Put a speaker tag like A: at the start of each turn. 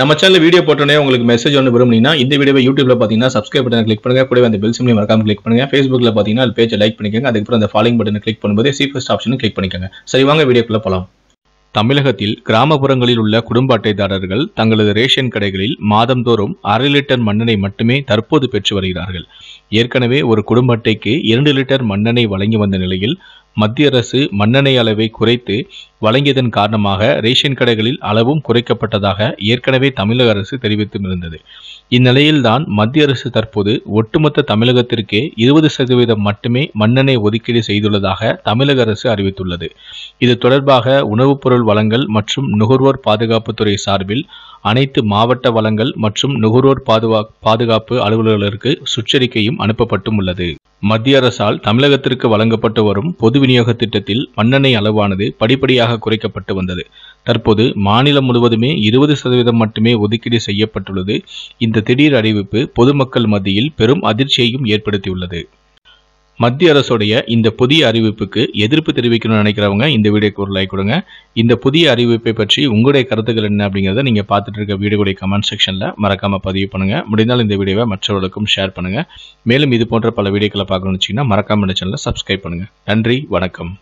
A: நம்ம channel video போட்டோன்னே உங்களுக்கு மெசேஜ் ஒன்று விரும்புனீங்கன்னா இந்த வீடியோ யூடியூப்ல பார்த்தீங்கன்னா சப்ஸ்கிரைப் பண்ணி கிளிக் பண்ணுங்க கூட அந்த பெல் சிம்லி மறக்காம கிளிக் பண்ணுங்க ஃபேஸ்புக்கில் பார்த்தீங்கன்னா பேஜ் லைக் பண்ணிக்கோங்க அதுக்கப்புறம் அந்த ஃபாலோ பட்டனை கிளிக் பண்ணும்போது சீஃபஸ்ட் ஆப்ஷனும் கிளிக் பண்ணிக்கோங்க சரி வாங்க வீடியோக்குள்ள போகலாம் தமிழகத்தில் கிராமப்புறங்களில் உள்ள குடும்ப அட்டைதாரர்கள் தங்களது ரேஷன் கடைகளில் மாதந்தோறும் அரை லிட்டர் மண்ணெண்ணெய் மட்டுமே தற்போது பெற்று வருகிறார்கள் ஏற்கனவே ஒரு குடும்ப அட்டைக்கு இரண்டு லிட்டர் மண்ணெண்ணெய் வழங்கி வந்த நிலையில் மத்திய அரசு மண்ணெண்ணெய் அளவை குறைத்து வழங்கியதன் காரணமாக ரேஷன் கடைகளில் அளவும் குறைக்கப்பட்டதாக ஏற்கனவே தமிழக அரசு தெரிவித்திருந்தது இந்நிலையில்தான் மத்திய அரசு தற்போது ஒட்டுமொத்த தமிழகத்திற்கே இருபது சதவீதம் மட்டுமே மண்ணெண்ணெய் ஒதுக்கீடு செய்துள்ளதாக தமிழக அரசு அறிவித்துள்ளது இது தொடர்பாக உணவுப் பொருள் வளங்கள் மற்றும் நுகர்வோர் பாதுகாப்புத்துறை சார்பில் அனைத்து மாவட்ட வளங்கள் மற்றும் நுகர்வோர் பாதுகா பாதுகாப்பு அலுவலர்களுக்கு சுற்றறிக்கையும் அனுப்பப்பட்டும் உள்ளது மத்திய அரசால் தமிழகத்திற்கு வழங்கப்பட்டு வரும் பொது விநியோக திட்டத்தில் மண்ணெண்ணெய் அளவானது படிப்படியாக குறைக்கப்பட்டு வந்தது தற்போது மாநிலம் முழுவதுமே இருபது சதவீதம் மட்டுமே ஒதுக்கீடு செய்யப்பட்டுள்ளது இந்த திடீர் அறிவிப்பு பொதுமக்கள் மத்தியில் பெரும் அதிர்ச்சியையும் ஏற்படுத்தியுள்ளது மத்திய அரசுடைய இந்த புதிய அறிவிப்புக்கு எதிர்ப்பு தெரிவிக்கணும்னு நினைக்கிறவங்க இந்த வீடியோக்கு ஒரு லைக் கொடுங்க இந்த புதிய அறிவிப்பை பற்றி உங்களுடைய கருத்துக்கள் என்ன அப்படிங்கிறத நீங்கள் பார்த்துட்டு இருக்க வீடியோடைய கமெண்ட் செக்ஷனில் மறக்காமல் பதிவு பண்ணுங்கள் முடிந்தால் இந்த வீடியோவை மற்றவர்களுக்கும் ஷேர் பண்ணுங்கள் மேலும் இது போன்ற பல வீடியோக்களை பார்க்கணும்னு வச்சிங்கன்னா மறக்காமல் சேனலை சப்ஸ்கிரைப் பண்ணுங்கள் நன்றி வணக்கம்